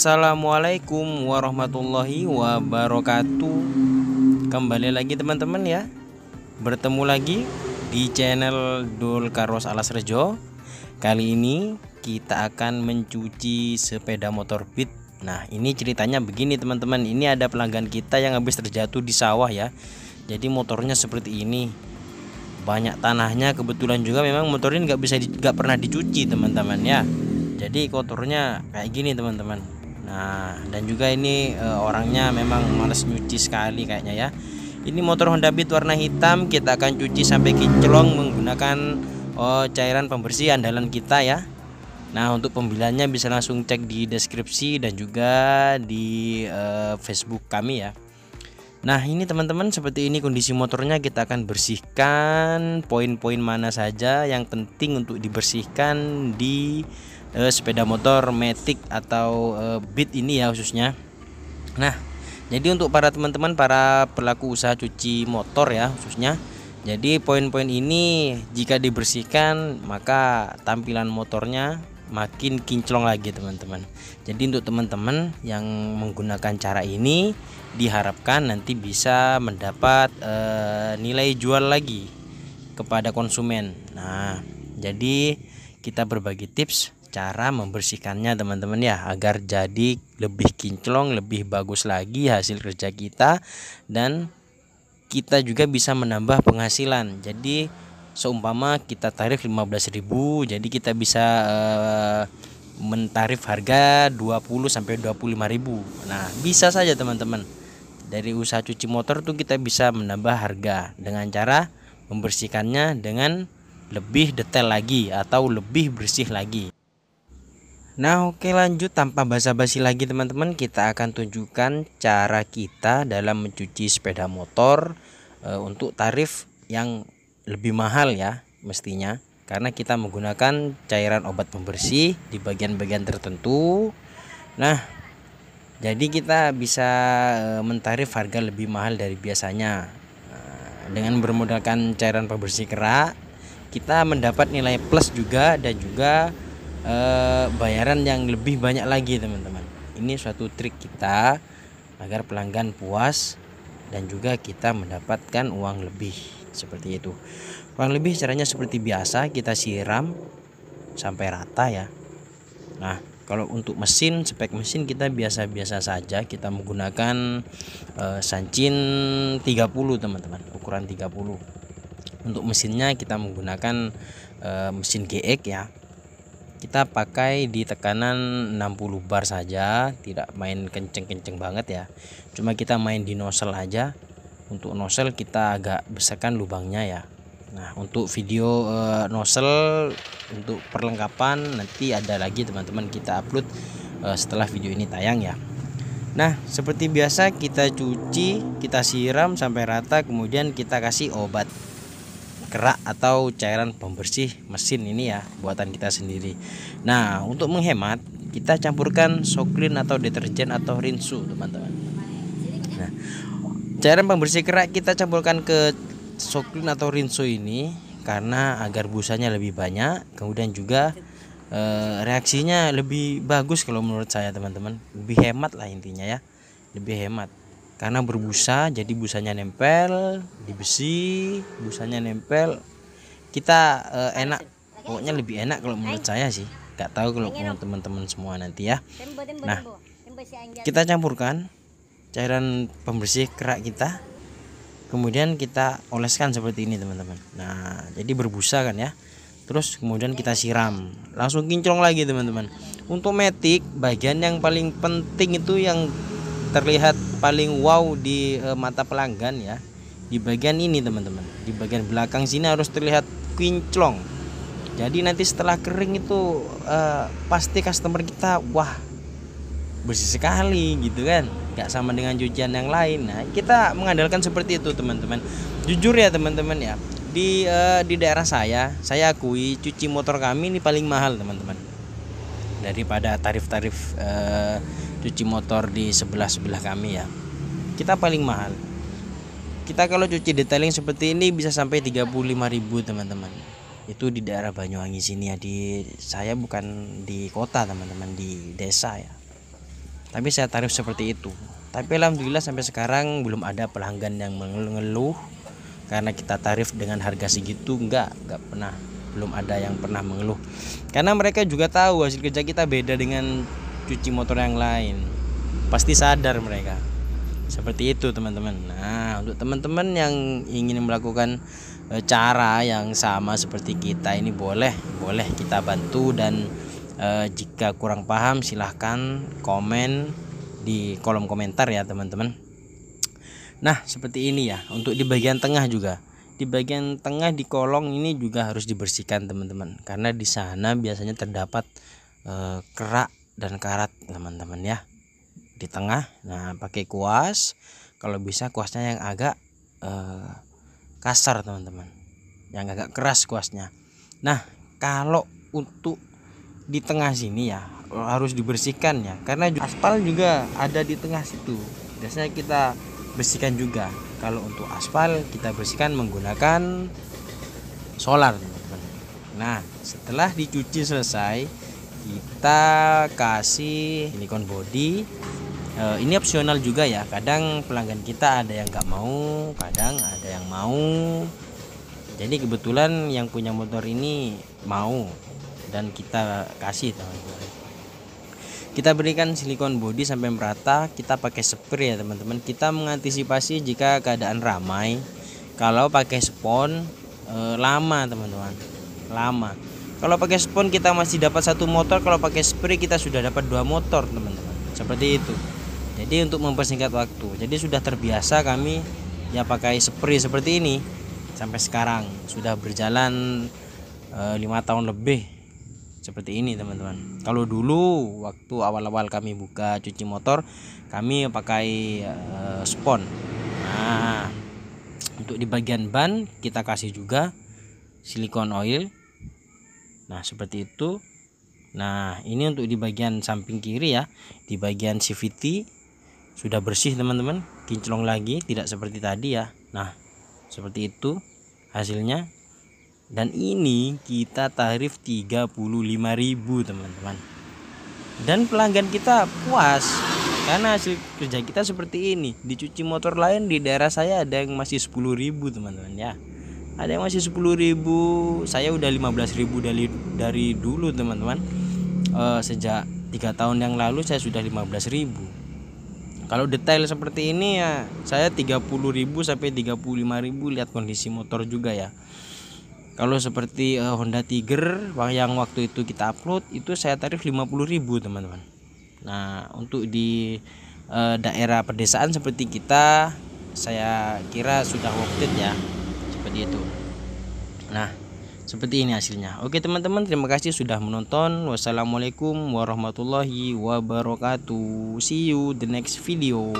Assalamualaikum warahmatullahi wabarakatuh Kembali lagi teman-teman ya Bertemu lagi di channel Dul Karos Alas Rejo Kali ini kita akan mencuci sepeda motor beat Nah ini ceritanya begini teman-teman Ini ada pelanggan kita yang habis terjatuh di sawah ya Jadi motornya seperti ini banyak tanahnya kebetulan juga memang motor ini nggak bisa nggak pernah dicuci teman-teman ya jadi kotornya kayak gini teman-teman Nah, dan juga ini e, orangnya memang males nyuci sekali kayaknya ya. Ini motor Honda Beat warna hitam, kita akan cuci sampai kinclong menggunakan oh, cairan pembersih andalan kita ya. Nah, untuk pembeliannya bisa langsung cek di deskripsi dan juga di e, Facebook kami ya. Nah, ini teman-teman seperti ini kondisi motornya kita akan bersihkan poin-poin mana saja yang penting untuk dibersihkan di Eh, sepeda motor Matic atau eh, Beat ini ya khususnya. Nah, jadi untuk para teman-teman para pelaku usaha cuci motor ya khususnya. Jadi poin-poin ini jika dibersihkan maka tampilan motornya makin kinclong lagi teman-teman. Jadi untuk teman-teman yang menggunakan cara ini diharapkan nanti bisa mendapat e, nilai jual lagi kepada konsumen. Nah, jadi kita berbagi tips cara membersihkannya teman-teman ya agar jadi lebih kinclong lebih bagus lagi hasil kerja kita dan kita juga bisa menambah penghasilan jadi seumpama kita tarif 15.000 jadi kita bisa uh, mentarif harga 20 sampai 25.000 nah bisa saja teman-teman dari usaha cuci motor tuh kita bisa menambah harga dengan cara membersihkannya dengan lebih detail lagi atau lebih bersih lagi. Nah oke lanjut tanpa basa-basi lagi teman-teman kita akan tunjukkan cara kita dalam mencuci sepeda motor e, untuk tarif yang lebih mahal ya mestinya karena kita menggunakan cairan obat pembersih di bagian-bagian tertentu nah jadi kita bisa e, mentarif harga lebih mahal dari biasanya nah, dengan bermodalkan cairan pembersih kerak kita mendapat nilai plus juga dan juga eh, bayaran yang lebih banyak lagi teman-teman ini suatu trik kita agar pelanggan puas dan juga kita mendapatkan uang lebih seperti itu Uang lebih caranya seperti biasa kita siram sampai rata ya nah kalau untuk mesin spek mesin kita biasa-biasa saja kita menggunakan e, sancin 30 teman-teman ukuran 30 untuk mesinnya kita menggunakan e, mesin GX ya kita pakai di tekanan 60 bar saja tidak main kenceng-kenceng banget ya cuma kita main di nozzle aja untuk nozzle kita agak besarkan lubangnya ya Nah untuk video uh, nozzle untuk perlengkapan nanti ada lagi teman-teman kita upload uh, setelah video ini tayang ya Nah seperti biasa kita cuci kita siram sampai rata kemudian kita kasih obat kerak atau cairan pembersih mesin ini ya buatan kita sendiri nah untuk menghemat kita campurkan soklin atau deterjen atau rinsu teman-teman nah cairan pembersih kerak kita campurkan ke soklin atau rinsu ini karena agar busanya lebih banyak kemudian juga e, reaksinya lebih bagus kalau menurut saya teman-teman lebih hemat lah intinya ya lebih hemat karena berbusa jadi busanya nempel di besi busanya nempel kita uh, enak pokoknya lebih enak kalau menurut saya sih gak tahu kalau teman-teman semua nanti ya nah kita campurkan cairan pembersih kerak kita kemudian kita oleskan seperti ini teman-teman nah jadi berbusa kan ya terus kemudian kita siram langsung kinclong lagi teman-teman untuk metik bagian yang paling penting itu yang terlihat paling wow di uh, mata pelanggan ya di bagian ini teman-teman di bagian belakang sini harus terlihat kinclong jadi nanti setelah kering itu uh, pasti customer kita wah bersih sekali gitu kan nggak sama dengan cucian yang lain nah kita mengandalkan seperti itu teman-teman jujur ya teman-teman ya di uh, di daerah saya saya akui cuci motor kami ini paling mahal teman-teman daripada tarif-tarif eh, cuci motor di sebelah-sebelah kami ya. Kita paling mahal. Kita kalau cuci detailing seperti ini bisa sampai 35.000 teman-teman. Itu di daerah Banyuwangi sini ya di saya bukan di kota teman-teman di desa ya. Tapi saya tarif seperti itu. Tapi alhamdulillah sampai sekarang belum ada pelanggan yang mengeluh karena kita tarif dengan harga segitu enggak enggak pernah belum ada yang pernah mengeluh karena mereka juga tahu hasil kerja kita beda dengan cuci motor yang lain pasti sadar mereka seperti itu teman-teman nah untuk teman-teman yang ingin melakukan e, cara yang sama seperti kita ini boleh boleh kita bantu dan eh, jika kurang paham silahkan komen di kolom komentar ya teman-teman nah seperti ini ya untuk di bagian tengah juga di bagian tengah di kolong ini juga harus dibersihkan teman-teman karena di sana biasanya terdapat e, kerak dan karat teman-teman ya di tengah nah pakai kuas kalau bisa kuasnya yang agak e, kasar teman-teman yang agak keras kuasnya nah kalau untuk di tengah sini ya harus dibersihkan ya karena aspal juga ada di tengah situ biasanya kita bersihkan juga kalau untuk aspal kita bersihkan menggunakan solar teman-teman nah setelah dicuci selesai kita kasih silikon body e, ini opsional juga ya kadang pelanggan kita ada yang nggak mau kadang ada yang mau jadi kebetulan yang punya motor ini mau dan kita kasih teman-teman kita berikan silikon body sampai merata kita pakai spray ya teman-teman kita mengantisipasi jika keadaan ramai kalau pakai spon e, lama teman-teman lama kalau pakai spon kita masih dapat satu motor kalau pakai spray kita sudah dapat dua motor teman-teman seperti itu jadi untuk mempersingkat waktu jadi sudah terbiasa kami ya pakai spray seperti ini sampai sekarang sudah berjalan eh, lima e, tahun lebih seperti ini teman-teman kalau dulu waktu awal-awal kami buka cuci motor kami pakai uh, spon nah untuk di bagian ban kita kasih juga silikon oil nah seperti itu nah ini untuk di bagian samping kiri ya di bagian CVT sudah bersih teman-teman kinclong lagi tidak seperti tadi ya nah seperti itu hasilnya dan ini kita tarif 35.000 teman-teman dan pelanggan kita puas karena hasil kerja kita seperti ini dicuci motor lain di daerah saya ada yang masih 10.000 teman-teman ya ada yang masih 10.000 saya udah 15.000 dari dari dulu teman-teman e, sejak tiga tahun yang lalu saya sudah 15.000 kalau detail seperti ini ya saya 30.000 sampai 35.000 lihat kondisi motor juga ya kalau seperti uh, Honda Tiger yang waktu itu kita upload itu saya tarif 50.000 teman-teman nah untuk di uh, daerah pedesaan seperti kita saya kira sudah worth it ya seperti itu nah seperti ini hasilnya oke teman-teman terima kasih sudah menonton wassalamualaikum warahmatullahi wabarakatuh see you the next video